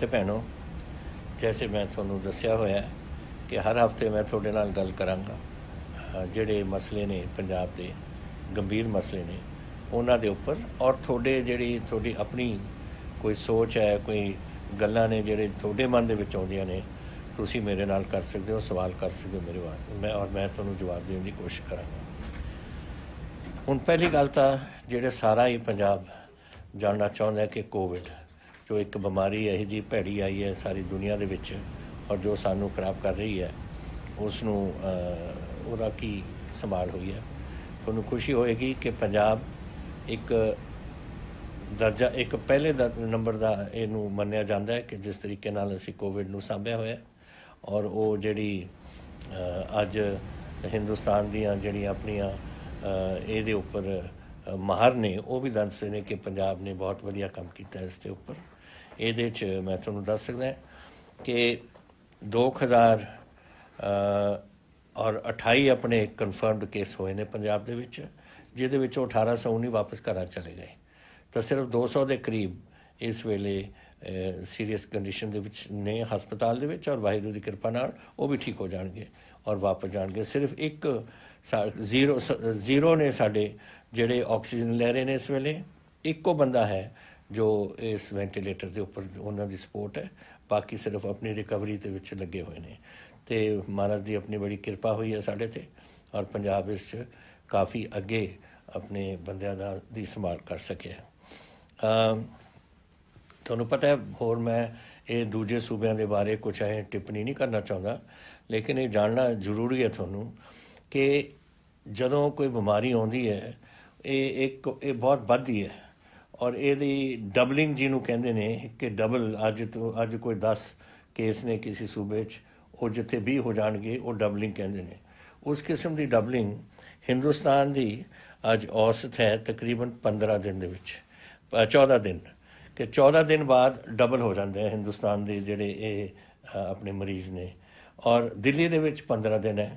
ਤੇ ਭੈਣੋ ਜੈਸੇ ਮੈਂ ਤੁਹਾਨੂੰ ਦੱਸਿਆ ਹੋਇਆ ਕਿ ਹਰ ਹਫਤੇ ਮੈਂ ਤੁਹਾਡੇ ਨਾਲ ਗੱਲ ਕਰਾਂਗਾ ਜਿਹੜੇ ਮਸਲੇ ਨੇ ਪੰਜਾਬ ਦੇ ਗੰਭੀਰ ਮਸਲੇ ਨੇ ਉਹਨਾਂ ਦੇ ਉੱਪਰ ਔਰ ਤੁਹਾਡੇ ਜਿਹੜੀ ਤੁਹਾਡੀ ਆਪਣੀ ਕੋਈ ਸੋਚ ਹੈ ਕੋਈ ਗੱਲਾਂ ਨੇ ਜਿਹੜੇ ਤੁਹਾਡੇ ਮਨ ਦੇ ਵਿੱਚ ਆਉਂਦੀਆਂ ਨੇ ਤੁਸੀਂ ਮੇਰੇ ਨਾਲ ਕਰ ਸਕਦੇ ਹੋ ਸਵਾਲ ਕਰ ਸਕਦੇ ਹੋ ਮੇਰੇ ਬਾਅਦ ਮੈਂ ਔਰ ਮੈਂ ਤੁਹਾਨੂੰ ਜਵਾਬ ਦੇਣ ਦੀ ਕੋਸ਼ਿਸ਼ ਕਰਾਂਗਾ ਹੁਣ ਪਹਿਲੀ ਗੱਲ ਤਾਂ ਜਿਹੜੇ ਸਾਰਾ ਹੀ ਪੰਜਾਬ ਜਾਣਨਾ ਚਾਹੁੰਦਾ ਹੈ ਕਿ ਕੋਵਿਡ ਜੋ ਇੱਕ ਬਿਮਾਰੀ ਇਹ ਜੀ ਭੈੜੀ ਆਈ ਹੈ ਸਾਰੀ ਦੁਨੀਆ ਦੇ ਵਿੱਚ ਔਰ ਜੋ ਸਾਨੂੰ ਖਰਾਬ ਕਰ ਰਹੀ ਹੈ ਉਸ ਨੂੰ ਉਹਦਾ ਕੀ ਸੰਭਾਲ ਹੋਈ ਹੈ ਤੁਹਾਨੂੰ ਖੁਸ਼ੀ ਹੋਏਗੀ ਕਿ ਪੰਜਾਬ ਇੱਕ ਦਰਜਾ ਇੱਕ ਪਹਿਲੇ ਨੰਬਰ ਦਾ ਇਹਨੂੰ ਮੰਨਿਆ ਜਾਂਦਾ ਹੈ ਕਿ ਜਿਸ ਤਰੀਕੇ ਨਾਲ ਅਸੀਂ ਕੋਵਿਡ ਨੂੰ ਸਾਂਭਿਆ ਹੋਇਆ ਔਰ ਉਹ ਜਿਹੜੀ ਅੱਜ ਹਿੰਦੁਸਤਾਨ ਦੀਆਂ ਜਿਹੜੀਆਂ ਆਪਣੀਆਂ ਇਹਦੇ ਉੱਪਰ ਮਹਾਰ ਨੇ ਉਹ ਵੀ ਦੱਸਦੇ ਨੇ ਕਿ ਪੰਜਾਬ ਨੇ ਬਹੁਤ ਵਧੀਆ ਕੰਮ ਕੀਤਾ ਇਸ ਦੇ ਉੱਪਰ ਇਹਦੇ 'ਚ ਮੈਂ ਤੁਹਾਨੂੰ ਦੱਸ ਸਕਦਾ ਕਿ 2000 ਔਰ 28 ਆਪਣੇ ਕਨਫਰਮਡ ਕੇਸ ਹੋਏ ਨੇ ਪੰਜਾਬ ਦੇ ਵਿੱਚ ਜਿਹਦੇ ਵਿੱਚੋਂ 1819 ਵਾਪਸ ਘਰਾਂ ਚਲੇ ਗਏ ਤਾਂ ਸਿਰਫ 200 ਦੇ ਕਰੀਬ ਇਸ ਵੇਲੇ ਸੀਰੀਅਸ ਕੰਡੀਸ਼ਨ ਦੇ ਵਿੱਚ ਨੇ ਹਸਪਤਾਲ ਦੇ ਵਿੱਚ ਔਰ ਵਾਹਿਗੁਰੂ ਦੀ ਕਿਰਪਾ ਨਾਲ ਉਹ ਵੀ ਠੀਕ ਹੋ ਜਾਣਗੇ ਔਰ ਵਾਪਸ ਜਾਣਗੇ ਸਿਰਫ ਇੱਕ ਜ਼ੀਰੋ ਜ਼ੀਰੋ ਨੇ ਸਾਡੇ ਜਿਹੜੇ ਆਕਸੀਜਨ ਲੈ ਰਹੇ ਨੇ ਇਸ ਵੇਲੇ ਇੱਕੋ ਬੰਦਾ ਹੈ ਜੋ ਇਸ ਵੈਂਟੀਲੇਟਰ ਦੇ ਉੱਪਰ ਉਹਨਾਂ ਦੀ ਸਪੋਰਟ ਹੈ ਬਾਕੀ ਸਿਰਫ ਆਪਣੀ ਰਿਕਵਰੀ ਦੇ ਵਿੱਚ ਲੱਗੇ ਹੋਏ ਨੇ ਤੇ ਮਹਾਰਾਜ ਦੀ ਆਪਣੀ ਬੜੀ ਕਿਰਪਾ ਹੋਈ ਹੈ ਸਾਡੇ ਤੇ ਔਰ ਪੰਜਾਬ ਇਸ ਕਾਫੀ ਅੱਗੇ ਆਪਣੇ ਬੰਦਿਆਂ ਦਾ ਦੀ ਸੰਭਾਲ ਕਰ ਸਕਿਆ ਅ ਤੁਹਾਨੂੰ ਪਤਾ ਹੈ ਹੋਰ ਮੈਂ ਇਹ ਦੂਜੇ ਸੂਬਿਆਂ ਦੇ ਬਾਰੇ ਕੁਝ ਐ ਟਿੱਪਣੀ ਨਹੀਂ ਕਰਨਾ ਚਾਹੁੰਦਾ ਲੇਕਿਨ ਇਹ ਜਾਣਨਾ ਜ਼ਰੂਰੀ ਹੈ ਤੁਹਾਨੂੰ ਕਿ ਜਦੋਂ ਕੋਈ ਬਿਮਾਰੀ ਆਉਂਦੀ ਹੈ ਇਹ ਇੱਕ ਇਹ ਬਹੁਤ ਵੱਧਦੀ ਹੈ ਔਰ ਇਹਦੀ ਡਬਲਿੰਗ ਜਿਹਨੂੰ ਕਹਿੰਦੇ ਨੇ ਕਿ ਡਬਲ ਅੱਜ ਤੋਂ ਅੱਜ ਕੋਈ 10 ਕੇਸ ਨੇ ਕਿਸੇ ਸੂਬੇ 'ਚ ਉਹ ਜਿੱਥੇ 20 ਹੋ ਜਾਣਗੇ ਉਹ ਡਬਲਿੰਗ ਕਹਿੰਦੇ ਨੇ ਉਸ ਕਿਸਮ ਦੀ ਡਬਲਿੰਗ ਹਿੰਦੁਸਤਾਨ ਦੀ ਅੱਜ ਔਸਤ ਹੈ ਤਕਰੀਬਨ 15 ਦਿਨ ਦੇ ਵਿੱਚ 14 ਦਿਨ ਕਿ 14 ਦਿਨ ਬਾਅਦ ਡਬਲ ਹੋ ਜਾਂਦੇ ਆ ਹਿੰਦੁਸਤਾਨ ਦੇ ਜਿਹੜੇ ਇਹ ਆਪਣੇ ਮਰੀਜ਼ ਨੇ ਔਰ ਦਿੱਲੀ ਦੇ ਵਿੱਚ 15 ਦਿਨ ਹੈ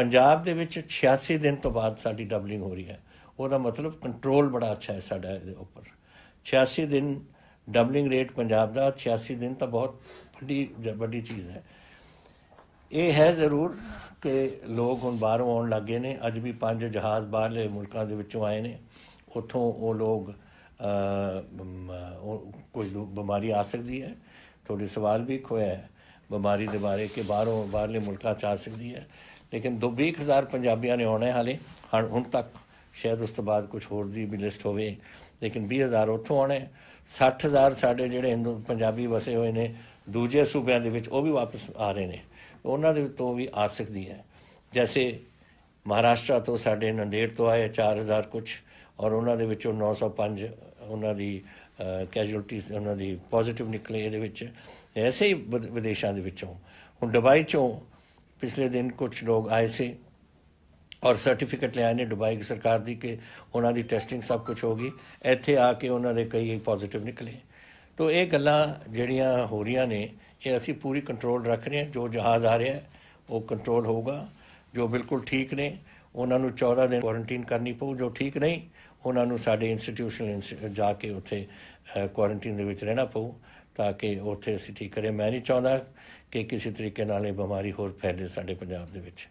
ਪੰਜਾਬ ਦੇ ਵਿੱਚ 86 ਦਿਨ ਤੋਂ ਬਾਅਦ ਸਾਡੀ ਡਬਲਿੰਗ ਹੋ ਰਹੀ ਹੈ ਉਹਦਾ ਮਤਲਬ ਕੰਟਰੋਲ ਬੜਾ ਅੱਛਾ ਹੈ ਸਾਡਾ ਇਹਦੇ ਉੱਪਰ 86 ਦਿਨ ਡਬਲਿੰਗ ਰੇਟ ਪੰਜਾਬ ਦਾ 86 ਦਿਨ ਤਾਂ ਬਹੁਤ ਵੱਡੀ ਵੱਡੀ ਚੀਜ਼ ਹੈ ਇਹ ਹੈ ਜ਼ਰੂਰ ਕਿ ਲੋਕ ਹੁਣ ਬਾਹਰੋਂ ਆਉਣ ਲੱਗੇ ਨੇ ਅੱਜ ਵੀ ਪੰਜ ਜਹਾਜ਼ ਬਾਹਰਲੇ ਮੁਲਕਾਂ ਦੇ ਵਿੱਚੋਂ ਆਏ ਨੇ ਉੱਥੋਂ ਉਹ ਲੋਕ ਕੋਈ ਬਿਮਾਰੀ ਆ ਸਕਦੀ ਹੈ ਤੁਹਾਡੇ ਸਵਾਲ ਵੀ ਖੋਇਆ ਹੈ ਬਿਮਾਰੀ ਦੇ ਬਾਰੇ ਕਿ ਬਾਹਰੋਂ ਬਾਹਰਲੇ ਮੁਲਕਾਂ ਚ ਆ ਸਕਦੀ ਹੈ ਲੇਕਿਨ 20000 ਪੰਜਾਬੀਆਂ ਨੇ ਆਉਣੇ ਹਾਲੇ ਹੁਣ ਤੱਕ ਸ਼ਾਇਦ ਉਸ ਤੋਂ ਬਾਅਦ ਕੁਝ ਹੋਰ ਦੀ ਵੀ ਲਿਸਟ ਹੋਵੇ ਲੇਕਿਨ 20000 ਉੱਥੋਂ ਆਣੇ 60000 ਸਾਡੇ ਜਿਹੜੇ ਹਿੰਦੂ ਪੰਜਾਬੀ ਵਸੇ ਹੋਏ ਨੇ ਦੂਜੇ ਸੂਬਿਆਂ ਦੇ ਵਿੱਚ ਉਹ ਵੀ ਵਾਪਸ ਆ ਰਹੇ ਨੇ ਉਹਨਾਂ ਦੇ ਤੋਂ ਵੀ ਆ ਸਕਦੀ ਹੈ ਜੈਸੇ ਮਹਾਰਾਸ਼ਟਰ ਤੋਂ ਸਾਡੇ ਨੰਦੇੜ ਤੋਂ ਆਏ 4000 ਕੁਝ ਔਰ ਉਹਨਾਂ ਦੇ ਵਿੱਚੋਂ 905 ਉਹਨਾਂ ਦੀ ਕੈਜੂਅਲਟੀਜ਼ ਉਹਨਾਂ ਦੀ ਪੋਜ਼ਿਟਿਵ ਨਿਕਲੇ ਇਹਦੇ ਵਿੱਚ ਐਸੇ ਹੀ ਵਿਦੇਸ਼ਾਂ ਦੇ ਵਿੱਚੋਂ ਹੁਣ ਦੁਬਈ ਚੋਂ ਪਿਛਲੇ ਦਿਨ ਕੁਝ ਲੋਕ ਆਏ ਸੀ ਔਰ ਸਰਟੀਫਿਕੇਟ ਲਿਆ ਨੇ ਦੁਬਈ ਦੀ ਸਰਕਾਰ ਦੀ ਕਿ ਉਹਨਾਂ ਦੀ ਟੈਸਟਿੰਗ ਸਭ ਕੁਝ ਹੋ ਗਈ ਇੱਥੇ ਆ ਕੇ ਉਹਨਾਂ ਦੇ ਕਈ ਪੋਜ਼ਿਟਿਵ ਨਿਕਲੇ ਤੋਂ ਇਹ ਗੱਲਾਂ ਜਿਹੜੀਆਂ ਹੋ ਰਹੀਆਂ ਨੇ ਇਹ ਅਸੀਂ ਪੂਰੀ ਕੰਟਰੋਲ ਰੱਖ ਰਹੇ ਹਾਂ ਜੋ ਜਹਾਜ਼ ਆ ਰਿਹਾ ਉਹ ਕੰਟਰੋਲ ਹੋਊਗਾ ਜੋ ਬਿਲਕੁਲ ਠੀਕ ਨੇ ਉਹਨਾਂ ਨੂੰ 14 ਦਿਨ ਕੁਆਰੰਟਾਈਨ ਕਰਨੀ ਪਊ ਜੋ ਠੀਕ ਨਹੀਂ ਉਹਨਾਂ ਨੂੰ ਸਾਡੇ ਇੰਸਟੀਟਿਊਸ਼ਨਲ ਜਾ ਕੇ ਉੱਥੇ ਕੁਆਰੰਟਾਈਨ ਦੇ ਵਿੱਚ ਰਹਿਣਾ ਪਊ ਤਾਂ ਕਿ ਉੱਥੇ ਅਸੀਂ ਠੀਕ ਕਰੇ ਮੈਂ ਨਹੀਂ ਚਾਹੁੰਦਾ ਕਿ ਕਿਸੇ ਤਰੀਕੇ ਨਾਲ ਇਹ ਬਿਮਾਰੀ ਹੋਰ ਫੈਲੇ ਸਾਡੇ ਪੰਜਾਬ ਦੇ ਵਿੱਚ